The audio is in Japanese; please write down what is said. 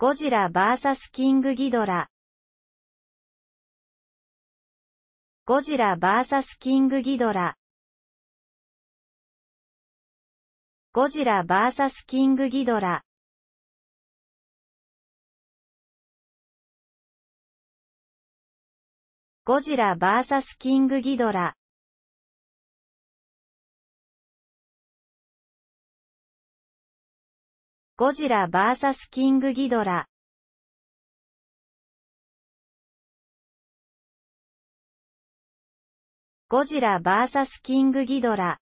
ゴジラ VS キングギドラ。ゴジラ VS キングギドラ。ゴジラ VS キングギドラ。ゴジラ VS キングギドラ。ゴジラ VS キングギドラ。ゴジラ VS キングギドラ。